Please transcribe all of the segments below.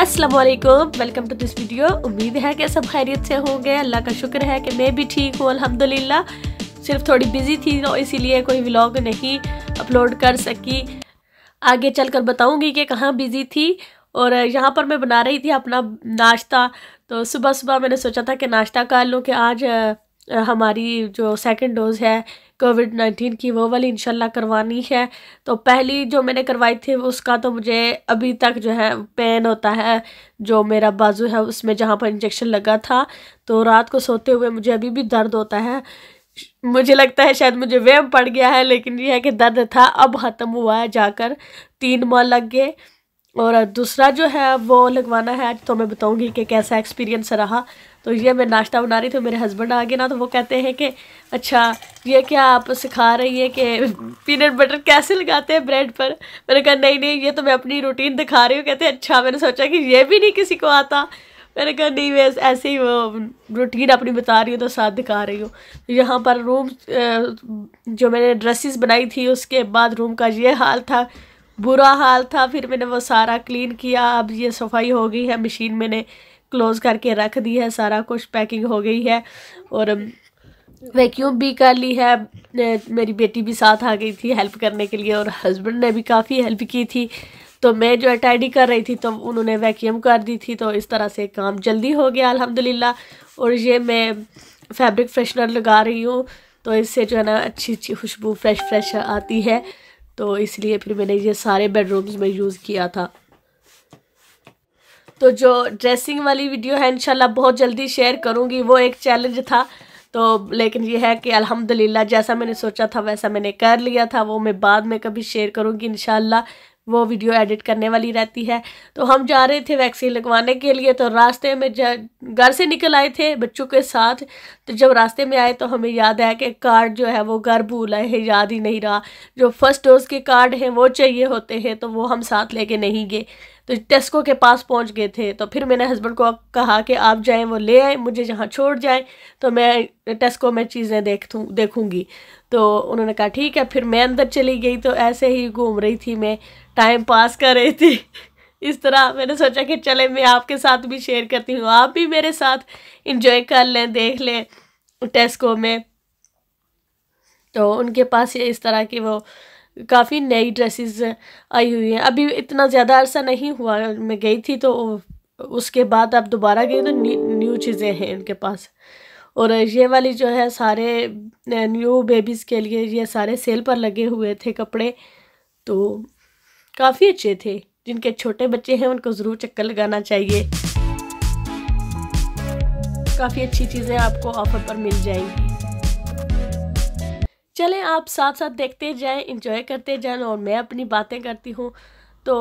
Aslam welcome to this video उम्मीद है कि सब खैरियत से होंगे अल्लाह का शुक्र है कि मैं भी ठीक हूँ अल्हम्दुलिल्लाह सिर्फ थोड़ी बिजी थी तो इसीलिए कोई व्लॉग नहीं अपलोड कर सकी आगे चलकर बताऊंगी कि कहाँ बिज़ी थी और यहाँ पर मैं बना रही थी अपना नाश्ता तो सुबह सुबह मैंने सोचा था कि नाश्ता कर लूँ कि आज हमारी जो सेकेंड डोज़ है कोविड नाइन्टीन की वो वाली इंशाल्लाह करवानी है तो पहली जो मैंने करवाई थी उसका तो मुझे अभी तक जो है पेन होता है जो मेरा बाजू है उसमें जहाँ पर इंजेक्शन लगा था तो रात को सोते हुए मुझे अभी भी दर्द होता है मुझे लगता है शायद मुझे वेम पड़ गया है लेकिन ये है कि दर्द था अब ख़त्म हुआ है जाकर तीन माह लग गए और दूसरा जो है वो लगवाना है आज तो मैं बताऊंगी कि कैसा एक्सपीरियंस रहा तो ये मैं नाश्ता बना रही थी मेरे हस्बैंड आ गए ना तो वो कहते हैं कि अच्छा ये क्या आप सिखा रही है कि पीनट बटर कैसे लगाते हैं ब्रेड पर मैंने कहा नहीं नहीं ये तो मैं अपनी रूटीन दिखा रही हूँ कहते हैं अच्छा मैंने सोचा कि ये भी नहीं किसी को आता मैंने कहा नहीं मैं ऐसे ही वो रूटीन अपनी बता रही हूँ तो साथ दिखा रही हूँ यहाँ पर रूम जो मैंने ड्रेसिस बनाई थी उसके बाद रूम का ये हाल था बुरा हाल था फिर मैंने वो सारा क्लीन किया अब ये सफाई हो गई है मशीन मैंने क्लोज़ करके रख दी है सारा कुछ पैकिंग हो गई है और वैक्यूम भी कर ली है मेरी बेटी भी साथ आ गई थी हेल्प करने के लिए और हस्बैंड ने भी काफ़ी हेल्प की थी तो मैं जो है टैडी कर रही थी तो उन्होंने वैक्यूम कर दी थी तो इस तरह से काम जल्दी हो गया अलहमदिल्ला और ये मैं फैब्रिक फ्रेशनर लगा रही हूँ तो इससे जो है ना अच्छी अच्छी खुशबू फ्रेश फ्रेश आती है तो इसलिए फिर मैंने ये सारे बेडरूम्स में यूज़ किया था तो जो ड्रेसिंग वाली वीडियो है इंशाल्लाह बहुत जल्दी शेयर करूँगी वो एक चैलेंज था तो लेकिन ये है कि अल्हम्दुलिल्लाह जैसा मैंने सोचा था वैसा मैंने कर लिया था वो मैं बाद में कभी शेयर करूँगी इन वो वीडियो एडिट करने वाली रहती है तो हम जा रहे थे वैक्सीन लगवाने के लिए तो रास्ते में घर से निकल आए थे बच्चों के साथ तो जब रास्ते में आए तो हमें याद आया कि कार्ड जो है वो घर भूल आए हैं याद ही नहीं रहा जो फर्स्ट डोज के कार्ड हैं वो चाहिए होते हैं तो वो हम साथ लेके नहीं गए तो टेस्को के पास पहुंच गए थे तो फिर मैंने हस्बैंड को कहा कि आप जाएं वो ले आए मुझे जहाँ छोड़ जाएं तो मैं टेस्को में चीज़ें देख देखूँगी तो उन्होंने कहा ठीक है फिर मैं अंदर चली गई तो ऐसे ही घूम रही थी मैं टाइम पास कर रही थी इस तरह मैंने सोचा कि चले मैं आपके साथ भी शेयर करती हूँ आप भी मेरे साथ इंजॉय कर लें देख लें टेस्को में तो उनके पास ये इस तरह की वो काफ़ी नई ड्रेसेस आई हुई हैं अभी इतना ज़्यादा अरसा नहीं हुआ मैं गई थी तो उसके बाद आप दोबारा गए तो न्यू चीज़ें हैं इनके पास और ये वाली जो है सारे न्यू बेबीज़ के लिए ये सारे सेल पर लगे हुए थे कपड़े तो काफ़ी अच्छे थे जिनके छोटे बच्चे हैं उनको ज़रूर चक्कर लगाना चाहिए काफ़ी अच्छी चीज़ें आपको ऑफर पर मिल जाएंगी चलें आप साथ साथ देखते जाएं इंजॉय करते जाएं और मैं अपनी बातें करती हूँ तो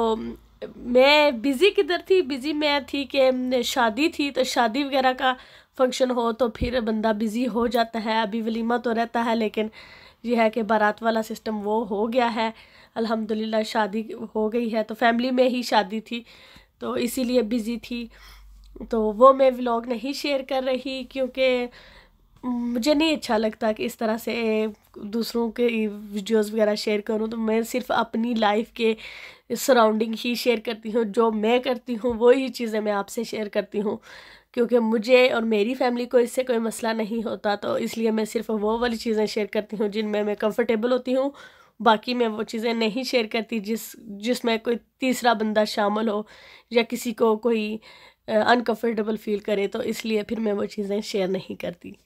मैं बिज़ी किधर थी बिज़ी मैं थी कि शादी थी तो शादी वगैरह का फंक्शन हो तो फिर बंदा बिज़ी हो जाता है अभी वलीमा तो रहता है लेकिन यह है कि बारात वाला सिस्टम वो हो गया है अल्हम्दुलिल्लाह शादी हो गई है तो फैमिली में ही शादी थी तो इसीलिए बिज़ी थी तो वो मैं व्लॉग नहीं शेयर कर रही क्योंकि मुझे नहीं अच्छा लगता कि इस तरह से दूसरों के वीडियोस वगैरह शेयर करूं तो मैं सिर्फ अपनी लाइफ के सराउंडिंग ही शेयर करती हूँ जो मैं करती हूँ वही चीज़ें मैं आपसे शेयर करती हूँ क्योंकि मुझे और मेरी फैमिली को इससे कोई मसला नहीं होता तो इसलिए मैं सिर्फ वो वाली चीज़ें शेयर करती हूँ जिनमें मैं कंफर्टेबल होती हूँ बाकी मैं वो चीज़ें नहीं शेयर करती जिस जिसमें कोई तीसरा बंदा शामिल हो या किसी को कोई अनकम्फर्टेबल फील करे तो इसलिए फिर मैं वो चीज़ें शेयर नहीं करती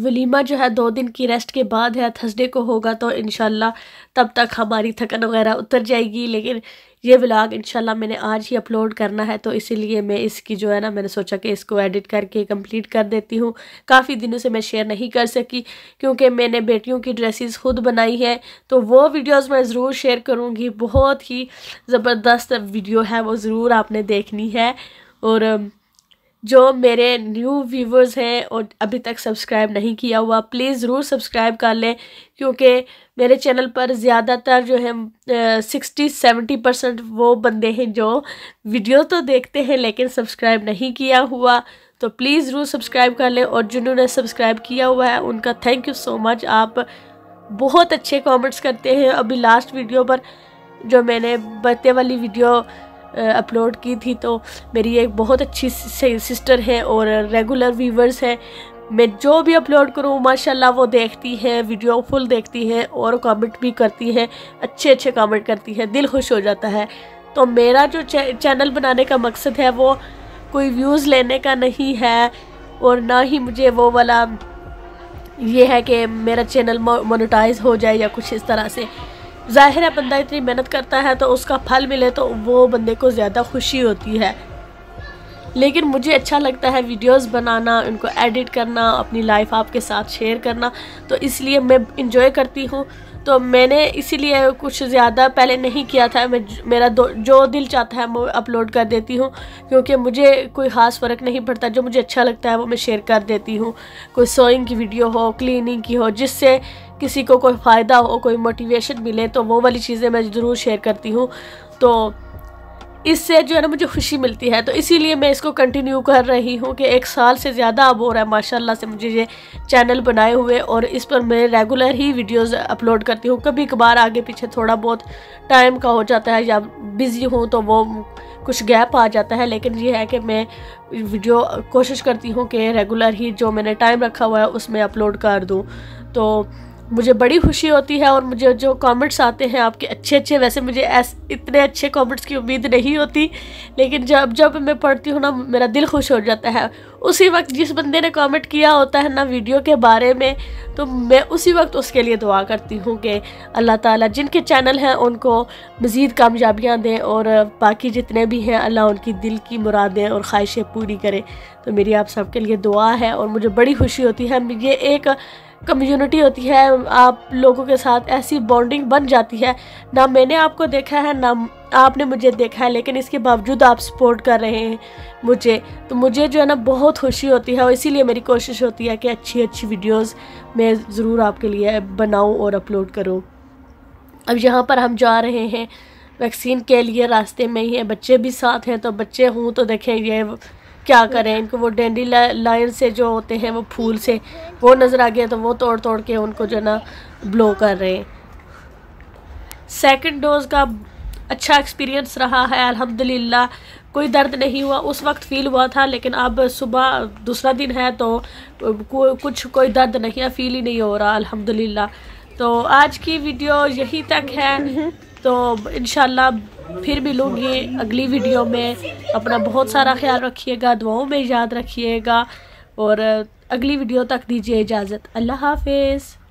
वलीमा जो है दो दिन की रेस्ट के बाद है थर्सडे को होगा तो इन तब तक हमारी थकन वगैरह उतर जाएगी लेकिन ये व्लॉग इंशाल्लाह मैंने आज ही अपलोड करना है तो इसीलिए मैं इसकी जो है ना मैंने सोचा कि इसको एडिट करके कंप्लीट कर देती हूँ काफ़ी दिनों से मैं शेयर नहीं कर सकी क्योंकि मैंने बेटियों की ड्रेसेस खुद बनाई हैं तो वो वीडियोस मैं ज़रूर शेयर करूँगी बहुत ही ज़बरदस्त वीडियो है वो ज़रूर आपने देखनी है और um, जो मेरे न्यू व्यूवर्स हैं और अभी तक सब्सक्राइब नहीं किया हुआ प्लीज़ ज़रूर सब्सक्राइब कर लें क्योंकि मेरे चैनल पर ज़्यादातर जो है सिक्सटी सेवेंटी परसेंट वो बंदे हैं जो वीडियो तो देखते हैं लेकिन सब्सक्राइब नहीं किया हुआ तो प्लीज़ ज़रूर सब्सक्राइब कर लें और जिन्होंने सब्सक्राइब किया हुआ है उनका थैंक यू सो मच आप बहुत अच्छे कॉमेंट्स करते हैं अभी लास्ट वीडियो पर जो मैंने बर्थडे वाली वीडियो अपलोड की थी तो मेरी एक बहुत अच्छी सिस्टर है और रेगुलर व्यूवर्स हैं मैं जो भी अपलोड करूँ माशाल्लाह वो देखती हैं वीडियो फुल देखती हैं और कमेंट भी करती हैं अच्छे अच्छे कमेंट करती हैं दिल खुश हो जाता है तो मेरा जो चैनल बनाने का मकसद है वो कोई व्यूज़ लेने का नहीं है और ना ही मुझे वो वाला ये है कि मेरा चैनल मोनेटाइज हो जाए या कुछ इस तरह से ज़ाहिर है बंदा इतनी मेहनत करता है तो उसका फल मिले तो वो बंदे को ज़्यादा खुशी होती है लेकिन मुझे अच्छा लगता है वीडियोस बनाना उनको एडिट करना अपनी लाइफ आपके साथ शेयर करना तो इसलिए मैं इन्जॉय करती हूँ तो मैंने इसीलिए कुछ ज़्यादा पहले नहीं किया था मैं मेरा दो, जो दिल चाहता है मैं अपलोड कर देती हूँ क्योंकि मुझे कोई ख़ास फ़र्क नहीं पड़ता जो मुझे अच्छा लगता है वो मैं शेयर कर देती हूँ कोई सोइंग की वीडियो हो क्लीनिंग की हो जिससे किसी को कोई फ़ायदा हो कोई मोटिवेशन मिले तो वो वाली चीज़ें मैं ज़रूर शेयर करती हूँ तो इससे जो है ना मुझे खुशी मिलती है तो इसीलिए मैं इसको कंटिन्यू कर रही हूँ कि एक साल से ज़्यादा अब हो रहा है माशाल्लाह से मुझे ये चैनल बनाए हुए और इस पर मैं रेगुलर ही वीडियोस अपलोड करती हूँ कभी कभार आगे पीछे थोड़ा बहुत टाइम का हो जाता है या बिज़ी हूँ तो वो कुछ गैप आ जाता है लेकिन ये है कि मैं वीडियो कोशिश करती हूँ कि रेगुलर ही जो मैंने टाइम रखा हुआ है उसमें अपलोड कर दूँ तो मुझे बड़ी खुशी होती है और मुझे जो कमेंट्स आते हैं आपके अच्छे अच्छे वैसे मुझे ऐस इतने अच्छे कमेंट्स की उम्मीद नहीं होती लेकिन जब जब मैं पढ़ती हूँ ना मेरा दिल खुश हो जाता है उसी वक्त जिस बंदे ने कमेंट किया होता है ना वीडियो के बारे में तो मैं उसी वक्त उसके लिए दुआ करती हूँ कि अल्लाह ताला जिनके चैनल हैं उनको मज़ीद कामयाबियाँ दें और बाकी जितने भी हैं अल्लाह उनकी दिल की मुरादें और ख्वाहिशें पूरी करें तो मेरी आप सबके लिए दुआ है और मुझे बड़ी खुशी होती है ये एक कम्युनिटी होती है आप लोगों के साथ ऐसी बॉन्डिंग बन जाती है ना मैंने आपको देखा है ना आपने मुझे देखा है लेकिन इसके बावजूद आप सपोर्ट कर रहे हैं मुझे तो मुझे जो है ना बहुत खुशी होती है और इसीलिए मेरी कोशिश होती है कि अच्छी अच्छी वीडियोस मैं ज़रूर आपके लिए बनाऊं और अपलोड करूं अब यहाँ पर हम जा रहे हैं वैक्सीन के लिए रास्ते में ही हैं बच्चे भी साथ हैं तो बच्चे हों तो देखें ये क्या करें इनको वो डेंडी लाइन से जो होते हैं वो फूल से वो नज़र आ गया तो वो तोड़ तोड़ के उनको जो ना ब्लो कर रहे हैं सेकेंड डोज का अच्छा एक्सपीरियंस रहा है अल्हम्दुलिल्लाह कोई दर्द नहीं हुआ उस वक्त फील हुआ था लेकिन अब सुबह दूसरा दिन है तो को, कुछ कोई दर्द नहीं है फील ही नहीं हो रहा अल्हम्दुलिल्लाह तो आज की वीडियो यहीं तक है तो इन फिर मिलूँगी अगली वीडियो में अपना बहुत सारा ख्याल रखिएगा दुआओं में याद रखिएगा और अगली वीडियो तक दीजिए इजाज़त अल्लाह हाफिज़